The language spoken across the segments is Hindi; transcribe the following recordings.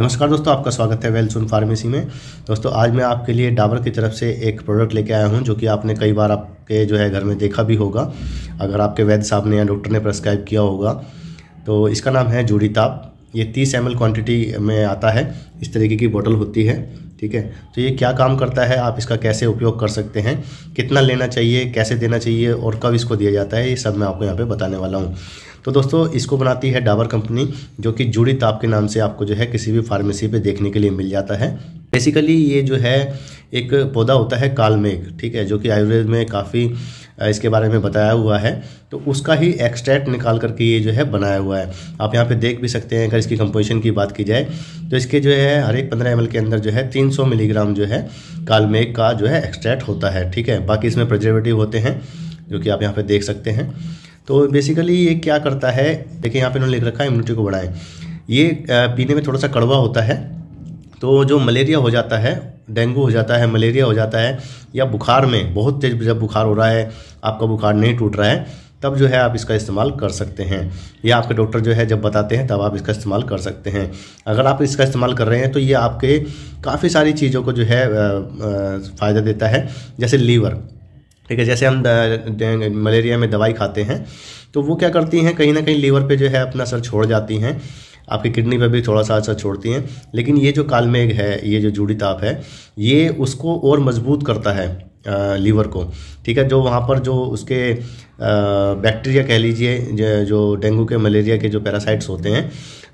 नमस्कार दोस्तों आपका स्वागत है वेलसुन फार्मेसी में दोस्तों आज मैं आपके लिए डाबर की तरफ से एक प्रोडक्ट लेके आया हूं जो कि आपने कई बार आपके जो है घर में देखा भी होगा अगर आपके वैद्य साहब ने या डॉक्टर ने प्रेस्क्राइब किया होगा तो इसका नाम है जूड़ी ताप ये तीस एम क्वांटिटी में आता है इस तरीके की बोतल होती है ठीक है तो ये क्या काम करता है आप इसका कैसे उपयोग कर सकते हैं कितना लेना चाहिए कैसे देना चाहिए और कब इसको दिया जाता है ये सब मैं आपको यहाँ पे बताने वाला हूँ तो दोस्तों इसको बनाती है डाबर कंपनी जो कि जूड़ी ताप के नाम से आपको जो है किसी भी फार्मेसी पे देखने के लिए मिल जाता है बेसिकली ये जो है एक पौधा होता है कालमेघ ठीक है जो कि आयुर्वेद में काफ़ी इसके बारे में बताया हुआ है तो उसका ही एक्सट्रैक्ट निकाल करके ये जो है बनाया हुआ है आप यहाँ पे देख भी सकते हैं अगर इसकी कंपोजिशन की बात की जाए तो इसके जो है हर एक पंद्रह एम के अंदर जो है तीन मिलीग्राम जो है कालमेघ का जो है एक्सट्रैक्ट होता है ठीक है बाकी इसमें प्रजर्वेटिव होते हैं जो कि आप यहाँ पर देख सकते हैं तो बेसिकली ये क्या करता है देखिए यहाँ पर इन्होंने लिख रखा है इम्यूनिटी को बढ़ाएं ये पीने में थोड़ा सा कड़वा होता है तो जो मलेरिया हो जाता है डेंगू हो जाता है मलेरिया हो जाता है या बुखार में बहुत तेज़ जब बुखार हो रहा है आपका बुखार नहीं टूट रहा है तब जो है आप इसका इस्तेमाल कर सकते हैं या आपके डॉक्टर जो है जब बताते हैं तब आप इसका इस्तेमाल कर सकते हैं अगर आप इसका इस्तेमाल कर रहे हैं तो ये आपके काफ़ी सारी चीज़ों को जो है फ़ायदा देता है जैसे लीवर ठीक है जैसे हम मलेरिया में दवाई खाते हैं तो वो क्या करती हैं कहीं ना कहीं लीवर पे जो है अपना असर छोड़ जाती हैं आपकी किडनी पर भी थोड़ा सा असर छोड़ती हैं लेकिन ये जो कालमेघ है ये जो जूड़ी ताप है ये उसको और मजबूत करता है लीवर को ठीक है जो वहाँ पर जो उसके बैक्टीरिया कह लीजिए जो डेंगू के मलेरिया के जो पैरासाइट्स होते हैं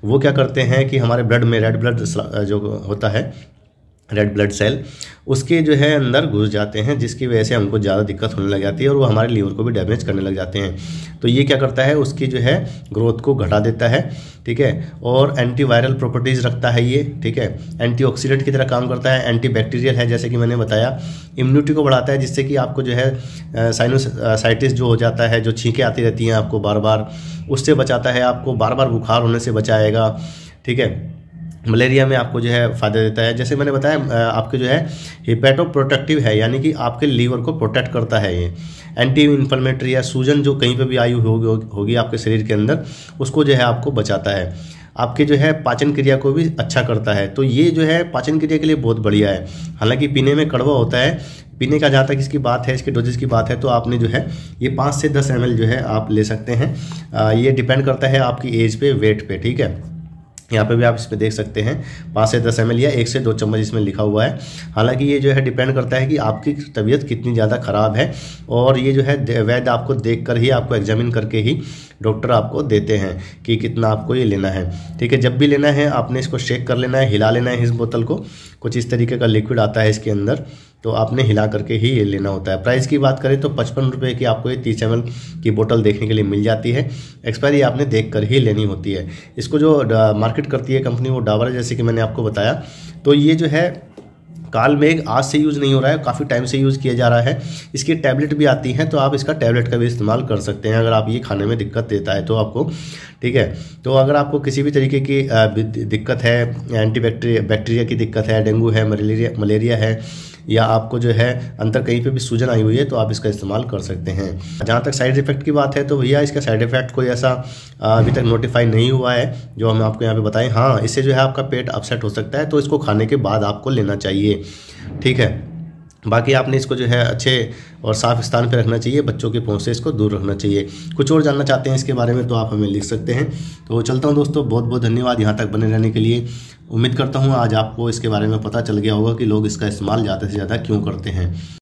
वो क्या करते हैं कि हमारे ब्लड में रेड ब्लड जो होता है रेड ब्लड सेल उसके जो है अंदर घुस जाते हैं जिसकी वजह से हमको ज़्यादा दिक्कत होने लग जाती है और वो हमारे लीवर को भी डैमेज करने लग जाते हैं तो ये क्या करता है उसकी जो है ग्रोथ को घटा देता है ठीक है और एंटीवायरल प्रॉपर्टीज़ रखता है ये ठीक है एंटीऑक्सीडेंट की तरह काम करता है एंटीबैक्टीरियल है जैसे कि मैंने बताया इम्यूनिटी को बढ़ाता है जिससे कि आपको जो है साइनोसाइटिस जो हो जाता है जो छींकें आती रहती हैं आपको बार बार उससे बचाता है आपको बार बार बुखार होने से बचाएगा ठीक है मलेरिया में आपको जो है फ़ायदा देता है जैसे मैंने बताया आपके जो है हिपेटो प्रोटेक्टिव है यानी कि आपके लीवर को प्रोटेक्ट करता है ये एंटी इन्फ्लेमेटरी या सूजन जो कहीं पे भी आई होगी होगी आपके शरीर के अंदर उसको जो है आपको बचाता है आपके जो है पाचन क्रिया को भी अच्छा करता है तो ये जो है पाचन क्रिया के लिए बहुत बढ़िया है हालांकि पीने में कड़वा होता है पीने का जहाँ तक इसकी बात है इसके डोजेज की बात है तो आपने जो है ये पाँच से दस एम जो है आप ले सकते हैं ये डिपेंड करता है आपकी एज पे वेट पे ठीक है यहाँ पे भी आप इसमें देख सकते हैं पाँच से दस एम या एक से दो चम्मच इसमें लिखा हुआ है हालांकि ये जो है डिपेंड करता है कि आपकी तबीयत कितनी ज़्यादा ख़राब है और ये जो है वैद्य आपको देख कर ही आपको एग्जामिन करके ही डॉक्टर आपको देते हैं कि कितना आपको ये लेना है ठीक है जब भी लेना है आपने इसको शेक कर लेना है हिला लेना है इस बोतल को कुछ इस तरीके का लिक्विड आता है इसके अंदर तो आपने हिला करके ही ये लेना होता है प्राइस की बात करें तो पचपन रुपये की आपको ये तीस एम की बोतल देखने के लिए मिल जाती है एक्सपायरी आपने देख कर ही लेनी होती है इसको जो मार्केट करती है कंपनी वो डाबर है जैसे कि मैंने आपको बताया तो ये जो है काल मेघ आज से यूज़ नहीं हो रहा है काफ़ी टाइम से यूज़ किया जा रहा है इसकी टैबलेट भी आती हैं तो आप इसका टैबलेट का भी इस्तेमाल कर सकते हैं अगर आप ये खाने में दिक्कत देता है तो आपको ठीक है तो अगर आपको किसी भी तरीके की दिक्कत है एंटी बैक्टीरिया बैक्टीरिया की दिक्कत है डेंगू है मलेरिया मलेरिया है या आपको जो है अंतर कहीं पर भी सूजन आई हुई है तो आप इसका इस्तेमाल कर सकते हैं जहाँ तक साइड इफेक्ट की बात है तो भैया इसका साइड इफेक्ट कोई ऐसा अभी तक नोटिफाई नहीं हुआ है जो हम आपको यहाँ पे बताएं हाँ इससे जो है आपका पेट अपसेट हो सकता है तो इसको खाने के बाद आपको लेना चाहिए ठीक है बाकी आपने इसको जो है अच्छे और साफ स्थान पर रखना चाहिए बच्चों के पहुँच से इसको दूर रखना चाहिए कुछ और जानना चाहते हैं इसके बारे में तो आप हमें लिख सकते हैं तो चलता हूँ दोस्तों बहुत बहुत धन्यवाद यहाँ तक बने रहने के लिए उम्मीद करता हूँ आज आपको इसके बारे में पता चल गया होगा कि लोग इसका इस्तेमाल ज़्यादा से ज़्यादा क्यों करते हैं